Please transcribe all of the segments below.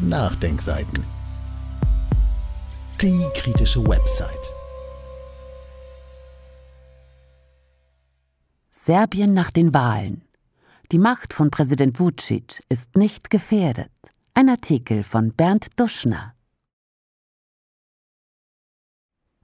Nachdenkseiten. Die kritische Website. Serbien nach den Wahlen. Die Macht von Präsident Vucic ist nicht gefährdet. Ein Artikel von Bernd Duschner.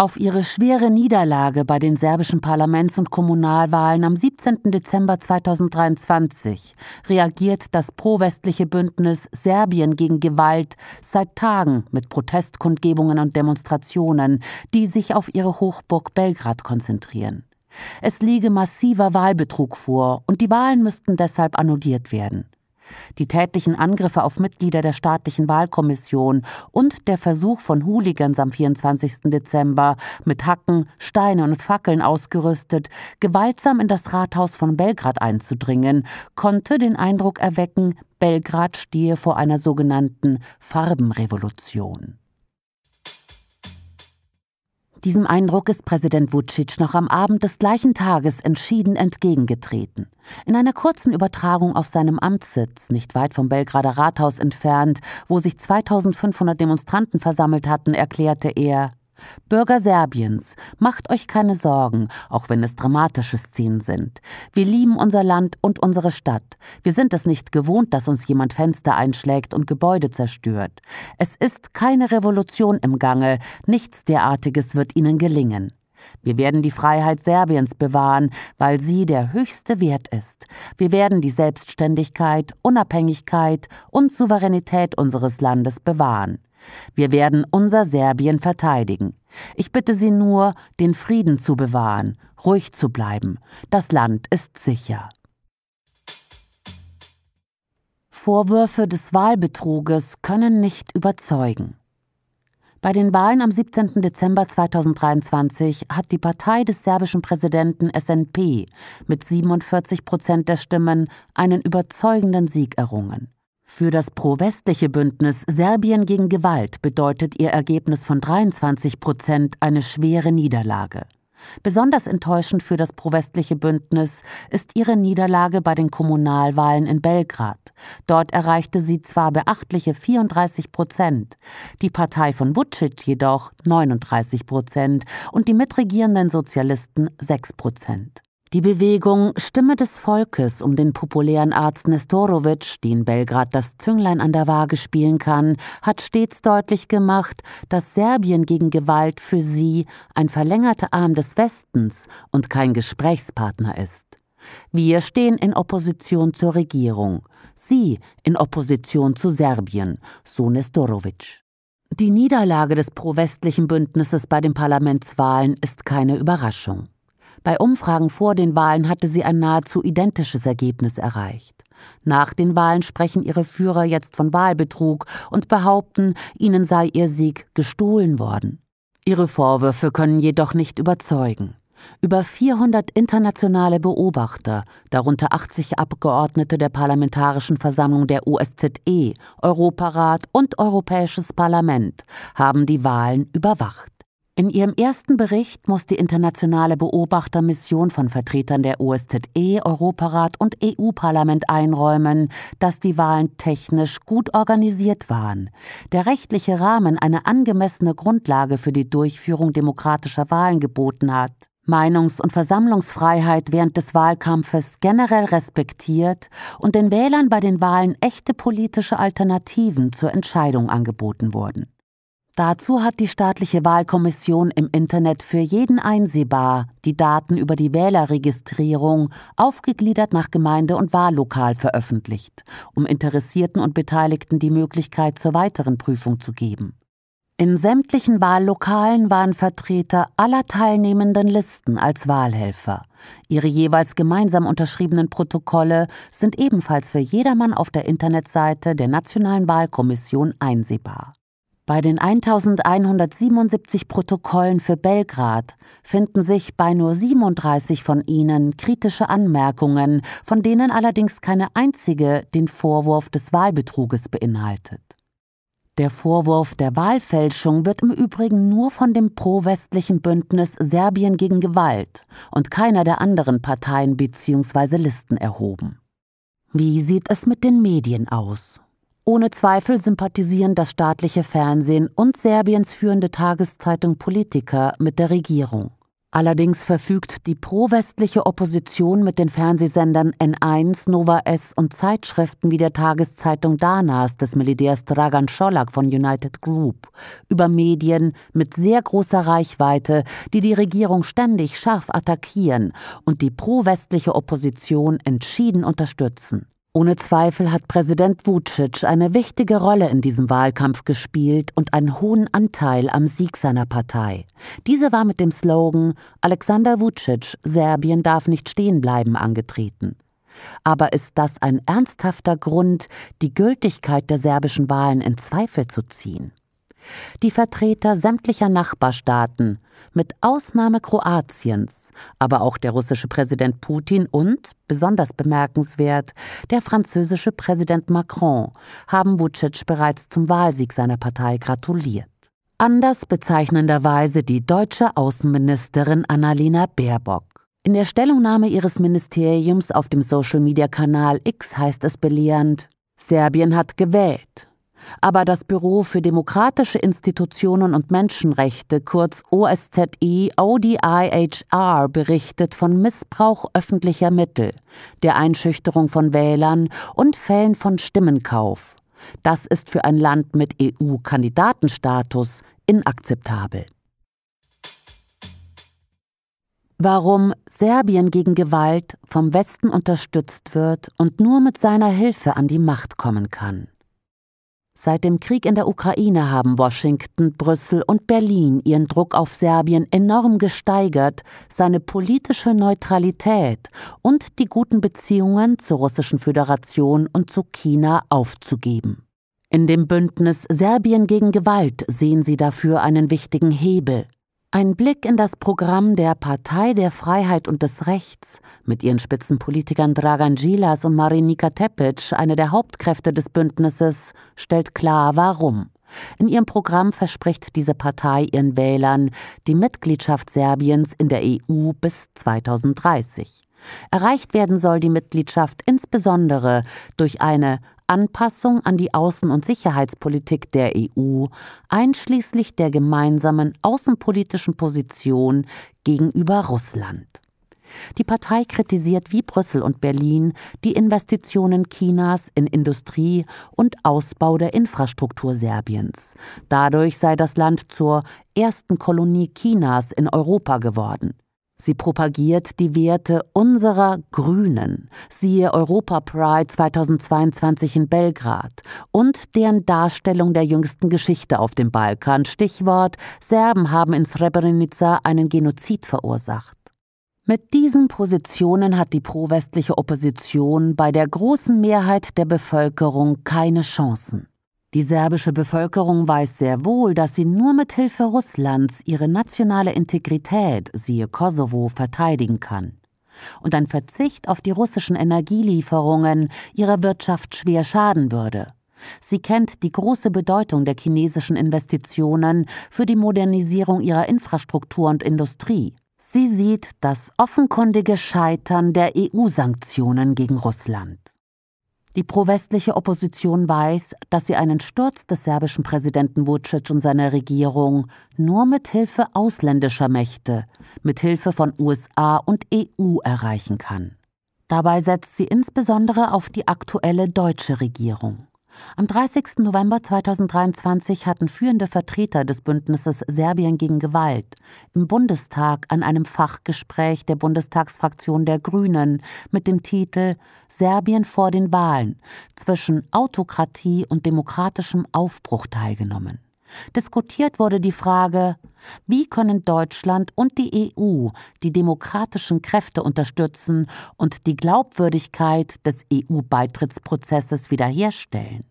Auf ihre schwere Niederlage bei den serbischen Parlaments- und Kommunalwahlen am 17. Dezember 2023 reagiert das prowestliche Bündnis Serbien gegen Gewalt seit Tagen mit Protestkundgebungen und Demonstrationen, die sich auf ihre Hochburg Belgrad konzentrieren. Es liege massiver Wahlbetrug vor und die Wahlen müssten deshalb annulliert werden. Die tätlichen Angriffe auf Mitglieder der staatlichen Wahlkommission und der Versuch von Hooligans am 24. Dezember, mit Hacken, Steinen und Fackeln ausgerüstet, gewaltsam in das Rathaus von Belgrad einzudringen, konnte den Eindruck erwecken, Belgrad stehe vor einer sogenannten Farbenrevolution. Diesem Eindruck ist Präsident Vucic noch am Abend des gleichen Tages entschieden entgegengetreten. In einer kurzen Übertragung aus seinem Amtssitz, nicht weit vom Belgrader Rathaus entfernt, wo sich 2500 Demonstranten versammelt hatten, erklärte er, Bürger Serbiens, macht euch keine Sorgen, auch wenn es dramatische Szenen sind. Wir lieben unser Land und unsere Stadt. Wir sind es nicht gewohnt, dass uns jemand Fenster einschlägt und Gebäude zerstört. Es ist keine Revolution im Gange, nichts derartiges wird ihnen gelingen. Wir werden die Freiheit Serbiens bewahren, weil sie der höchste Wert ist. Wir werden die Selbstständigkeit, Unabhängigkeit und Souveränität unseres Landes bewahren. Wir werden unser Serbien verteidigen. Ich bitte Sie nur, den Frieden zu bewahren, ruhig zu bleiben. Das Land ist sicher. Vorwürfe des Wahlbetruges können nicht überzeugen. Bei den Wahlen am 17. Dezember 2023 hat die Partei des serbischen Präsidenten SNP mit 47 Prozent der Stimmen einen überzeugenden Sieg errungen. Für das pro-westliche Bündnis Serbien gegen Gewalt bedeutet ihr Ergebnis von 23 Prozent eine schwere Niederlage. Besonders enttäuschend für das pro-westliche Bündnis ist ihre Niederlage bei den Kommunalwahlen in Belgrad. Dort erreichte sie zwar beachtliche 34 Prozent, die Partei von Vucic jedoch 39 Prozent und die mitregierenden Sozialisten 6 Prozent. Die Bewegung Stimme des Volkes um den populären Arzt Nestorovic, die in Belgrad das Zünglein an der Waage spielen kann, hat stets deutlich gemacht, dass Serbien gegen Gewalt für sie ein verlängerter Arm des Westens und kein Gesprächspartner ist. Wir stehen in Opposition zur Regierung, sie in Opposition zu Serbien, so Nestorovic. Die Niederlage des pro-westlichen Bündnisses bei den Parlamentswahlen ist keine Überraschung. Bei Umfragen vor den Wahlen hatte sie ein nahezu identisches Ergebnis erreicht. Nach den Wahlen sprechen ihre Führer jetzt von Wahlbetrug und behaupten, ihnen sei ihr Sieg gestohlen worden. Ihre Vorwürfe können jedoch nicht überzeugen. Über 400 internationale Beobachter, darunter 80 Abgeordnete der Parlamentarischen Versammlung der OSZE, Europarat und Europäisches Parlament, haben die Wahlen überwacht. In ihrem ersten Bericht muss die internationale Beobachtermission von Vertretern der OSZE, Europarat und EU-Parlament einräumen, dass die Wahlen technisch gut organisiert waren. Der rechtliche Rahmen eine angemessene Grundlage für die Durchführung demokratischer Wahlen geboten hat. Meinungs- und Versammlungsfreiheit während des Wahlkampfes generell respektiert und den Wählern bei den Wahlen echte politische Alternativen zur Entscheidung angeboten wurden. Dazu hat die staatliche Wahlkommission im Internet für jeden einsehbar die Daten über die Wählerregistrierung aufgegliedert nach Gemeinde und Wahllokal veröffentlicht, um Interessierten und Beteiligten die Möglichkeit zur weiteren Prüfung zu geben. In sämtlichen Wahllokalen waren Vertreter aller teilnehmenden Listen als Wahlhelfer. Ihre jeweils gemeinsam unterschriebenen Protokolle sind ebenfalls für jedermann auf der Internetseite der Nationalen Wahlkommission einsehbar. Bei den 1177 Protokollen für Belgrad finden sich bei nur 37 von ihnen kritische Anmerkungen, von denen allerdings keine einzige den Vorwurf des Wahlbetruges beinhaltet. Der Vorwurf der Wahlfälschung wird im Übrigen nur von dem pro-westlichen Bündnis Serbien gegen Gewalt und keiner der anderen Parteien bzw. Listen erhoben. Wie sieht es mit den Medien aus? Ohne Zweifel sympathisieren das staatliche Fernsehen und Serbiens führende Tageszeitung Politiker mit der Regierung. Allerdings verfügt die pro-westliche Opposition mit den Fernsehsendern N1, Nova S und Zeitschriften wie der Tageszeitung Danas des Militärs Dragan Scholak von United Group über Medien mit sehr großer Reichweite, die die Regierung ständig scharf attackieren und die pro-westliche Opposition entschieden unterstützen. Ohne Zweifel hat Präsident Vucic eine wichtige Rolle in diesem Wahlkampf gespielt und einen hohen Anteil am Sieg seiner Partei. Diese war mit dem Slogan Alexander Vucic, Serbien darf nicht stehen bleiben angetreten. Aber ist das ein ernsthafter Grund, die Gültigkeit der serbischen Wahlen in Zweifel zu ziehen? Die Vertreter sämtlicher Nachbarstaaten, mit Ausnahme Kroatiens, aber auch der russische Präsident Putin und, besonders bemerkenswert, der französische Präsident Macron, haben Vucic bereits zum Wahlsieg seiner Partei gratuliert. Anders bezeichnenderweise die deutsche Außenministerin Annalena Baerbock. In der Stellungnahme ihres Ministeriums auf dem Social-Media-Kanal X heißt es belehrend, Serbien hat gewählt aber das Büro für demokratische Institutionen und Menschenrechte, kurz OSZE ODIHR, berichtet von Missbrauch öffentlicher Mittel, der Einschüchterung von Wählern und Fällen von Stimmenkauf. Das ist für ein Land mit EU-Kandidatenstatus inakzeptabel. Warum Serbien gegen Gewalt vom Westen unterstützt wird und nur mit seiner Hilfe an die Macht kommen kann. Seit dem Krieg in der Ukraine haben Washington, Brüssel und Berlin ihren Druck auf Serbien enorm gesteigert, seine politische Neutralität und die guten Beziehungen zur Russischen Föderation und zu China aufzugeben. In dem Bündnis Serbien gegen Gewalt sehen sie dafür einen wichtigen Hebel. Ein Blick in das Programm der Partei der Freiheit und des Rechts mit ihren Spitzenpolitikern Dragan Gilas und Marinika Tepic, eine der Hauptkräfte des Bündnisses, stellt klar, warum. In ihrem Programm verspricht diese Partei ihren Wählern die Mitgliedschaft Serbiens in der EU bis 2030. Erreicht werden soll die Mitgliedschaft insbesondere durch eine Anpassung an die Außen- und Sicherheitspolitik der EU, einschließlich der gemeinsamen außenpolitischen Position gegenüber Russland. Die Partei kritisiert wie Brüssel und Berlin die Investitionen Chinas in Industrie und Ausbau der Infrastruktur Serbiens. Dadurch sei das Land zur ersten Kolonie Chinas in Europa geworden. Sie propagiert die Werte unserer Grünen, siehe Europa Pride 2022 in Belgrad, und deren Darstellung der jüngsten Geschichte auf dem Balkan, Stichwort Serben haben in Srebrenica einen Genozid verursacht. Mit diesen Positionen hat die prowestliche Opposition bei der großen Mehrheit der Bevölkerung keine Chancen. Die serbische Bevölkerung weiß sehr wohl, dass sie nur mit Hilfe Russlands ihre nationale Integrität, siehe Kosovo, verteidigen kann. Und ein Verzicht auf die russischen Energielieferungen ihrer Wirtschaft schwer schaden würde. Sie kennt die große Bedeutung der chinesischen Investitionen für die Modernisierung ihrer Infrastruktur und Industrie. Sie sieht das offenkundige Scheitern der EU-Sanktionen gegen Russland. Die prowestliche Opposition weiß, dass sie einen Sturz des serbischen Präsidenten Vucic und seiner Regierung nur mit Hilfe ausländischer Mächte, mit Hilfe von USA und EU erreichen kann. Dabei setzt sie insbesondere auf die aktuelle deutsche Regierung. Am 30. November 2023 hatten führende Vertreter des Bündnisses Serbien gegen Gewalt im Bundestag an einem Fachgespräch der Bundestagsfraktion der Grünen mit dem Titel Serbien vor den Wahlen zwischen Autokratie und demokratischem Aufbruch teilgenommen. Diskutiert wurde die Frage, wie können Deutschland und die EU die demokratischen Kräfte unterstützen und die Glaubwürdigkeit des EU-Beitrittsprozesses wiederherstellen?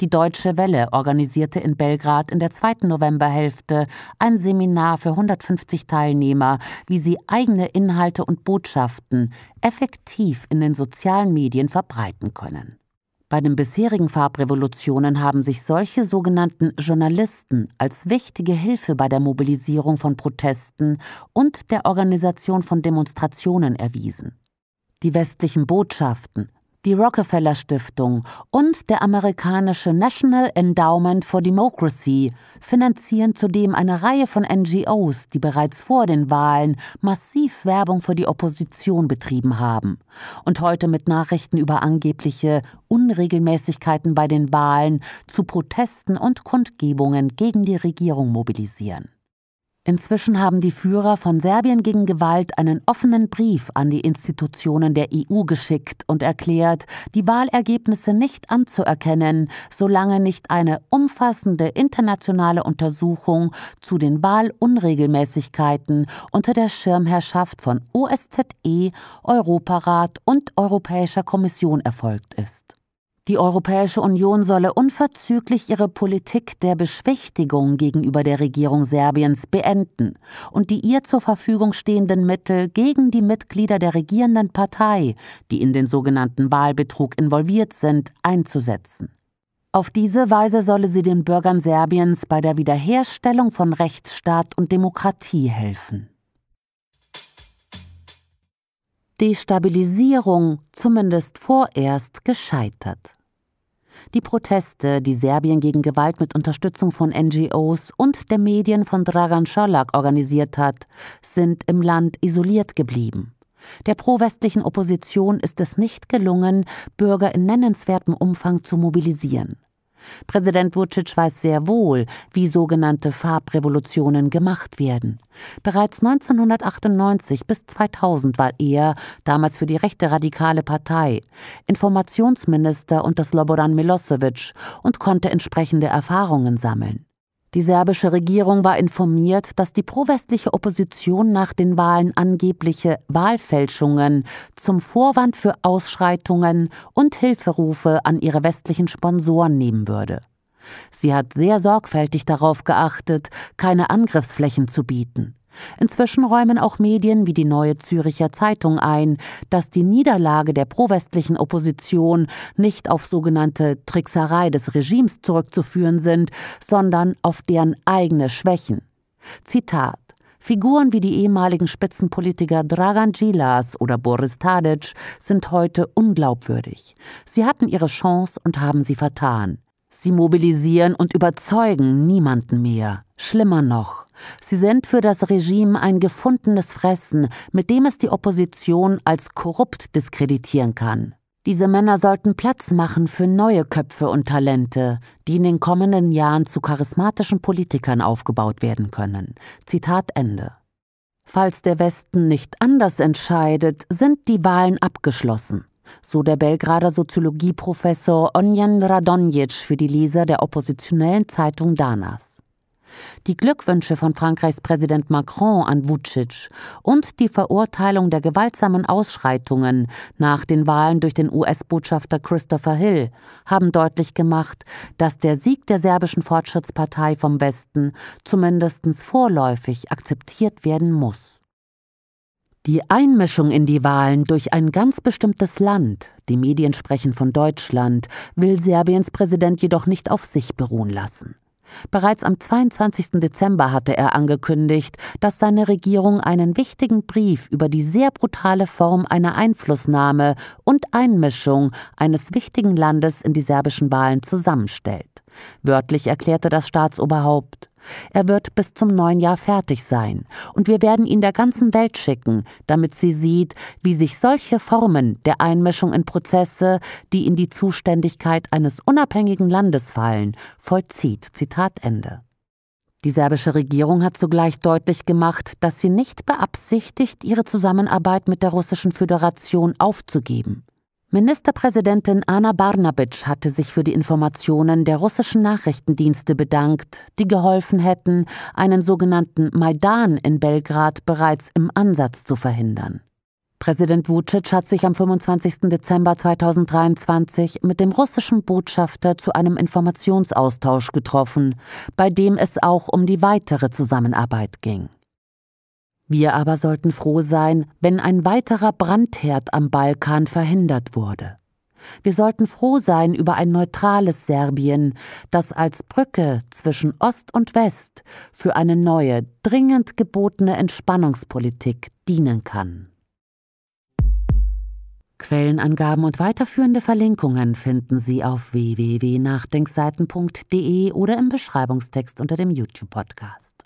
Die Deutsche Welle organisierte in Belgrad in der zweiten Novemberhälfte ein Seminar für 150 Teilnehmer, wie sie eigene Inhalte und Botschaften effektiv in den sozialen Medien verbreiten können. Bei den bisherigen Farbrevolutionen haben sich solche sogenannten Journalisten als wichtige Hilfe bei der Mobilisierung von Protesten und der Organisation von Demonstrationen erwiesen. Die westlichen Botschaften, die Rockefeller Stiftung und der amerikanische National Endowment for Democracy finanzieren zudem eine Reihe von NGOs, die bereits vor den Wahlen massiv Werbung für die Opposition betrieben haben und heute mit Nachrichten über angebliche Unregelmäßigkeiten bei den Wahlen zu Protesten und Kundgebungen gegen die Regierung mobilisieren. Inzwischen haben die Führer von Serbien gegen Gewalt einen offenen Brief an die Institutionen der EU geschickt und erklärt, die Wahlergebnisse nicht anzuerkennen, solange nicht eine umfassende internationale Untersuchung zu den Wahlunregelmäßigkeiten unter der Schirmherrschaft von OSZE, Europarat und Europäischer Kommission erfolgt ist. Die Europäische Union solle unverzüglich ihre Politik der Beschwichtigung gegenüber der Regierung Serbiens beenden und die ihr zur Verfügung stehenden Mittel gegen die Mitglieder der regierenden Partei, die in den sogenannten Wahlbetrug involviert sind, einzusetzen. Auf diese Weise solle sie den Bürgern Serbiens bei der Wiederherstellung von Rechtsstaat und Demokratie helfen. Destabilisierung zumindest vorerst gescheitert. Die Proteste, die Serbien gegen Gewalt mit Unterstützung von NGOs und der Medien von Dragan Scholak organisiert hat, sind im Land isoliert geblieben. Der prowestlichen Opposition ist es nicht gelungen, Bürger in nennenswertem Umfang zu mobilisieren. Präsident Vucic weiß sehr wohl, wie sogenannte Farbrevolutionen gemacht werden. Bereits 1998 bis 2000 war er, damals für die rechte radikale Partei, Informationsminister unter Slobodan Milosevic und konnte entsprechende Erfahrungen sammeln. Die serbische Regierung war informiert, dass die prowestliche Opposition nach den Wahlen angebliche Wahlfälschungen zum Vorwand für Ausschreitungen und Hilferufe an ihre westlichen Sponsoren nehmen würde. Sie hat sehr sorgfältig darauf geachtet, keine Angriffsflächen zu bieten. Inzwischen räumen auch Medien wie die Neue Züricher Zeitung ein, dass die Niederlage der prowestlichen Opposition nicht auf sogenannte Trickserei des Regimes zurückzuführen sind, sondern auf deren eigene Schwächen. Zitat Figuren wie die ehemaligen Spitzenpolitiker Dragan Gilas oder Boris Tadic sind heute unglaubwürdig. Sie hatten ihre Chance und haben sie vertan. Sie mobilisieren und überzeugen niemanden mehr. Schlimmer noch, sie sind für das Regime ein gefundenes Fressen, mit dem es die Opposition als korrupt diskreditieren kann. Diese Männer sollten Platz machen für neue Köpfe und Talente, die in den kommenden Jahren zu charismatischen Politikern aufgebaut werden können. Zitat Ende. Falls der Westen nicht anders entscheidet, sind die Wahlen abgeschlossen so der Belgrader Soziologieprofessor Onjan Radonjic für die Leser der oppositionellen Zeitung Danas. Die Glückwünsche von Frankreichs Präsident Macron an Vucic und die Verurteilung der gewaltsamen Ausschreitungen nach den Wahlen durch den US-Botschafter Christopher Hill haben deutlich gemacht, dass der Sieg der serbischen Fortschrittspartei vom Westen zumindest vorläufig akzeptiert werden muss. Die Einmischung in die Wahlen durch ein ganz bestimmtes Land, die Medien sprechen von Deutschland, will Serbiens Präsident jedoch nicht auf sich beruhen lassen. Bereits am 22. Dezember hatte er angekündigt, dass seine Regierung einen wichtigen Brief über die sehr brutale Form einer Einflussnahme und Einmischung eines wichtigen Landes in die serbischen Wahlen zusammenstellt. Wörtlich erklärte das Staatsoberhaupt, er wird bis zum neuen Jahr fertig sein, und wir werden ihn der ganzen Welt schicken, damit sie sieht, wie sich solche Formen der Einmischung in Prozesse, die in die Zuständigkeit eines unabhängigen Landes fallen, vollzieht. Zitat Ende. Die serbische Regierung hat zugleich deutlich gemacht, dass sie nicht beabsichtigt, ihre Zusammenarbeit mit der Russischen Föderation aufzugeben. Ministerpräsidentin Anna Barnabitsch hatte sich für die Informationen der russischen Nachrichtendienste bedankt, die geholfen hätten, einen sogenannten Maidan in Belgrad bereits im Ansatz zu verhindern. Präsident Vucic hat sich am 25. Dezember 2023 mit dem russischen Botschafter zu einem Informationsaustausch getroffen, bei dem es auch um die weitere Zusammenarbeit ging. Wir aber sollten froh sein, wenn ein weiterer Brandherd am Balkan verhindert wurde. Wir sollten froh sein über ein neutrales Serbien, das als Brücke zwischen Ost und West für eine neue, dringend gebotene Entspannungspolitik dienen kann. Quellenangaben und weiterführende Verlinkungen finden Sie auf www.nachdenkseiten.de oder im Beschreibungstext unter dem YouTube-Podcast.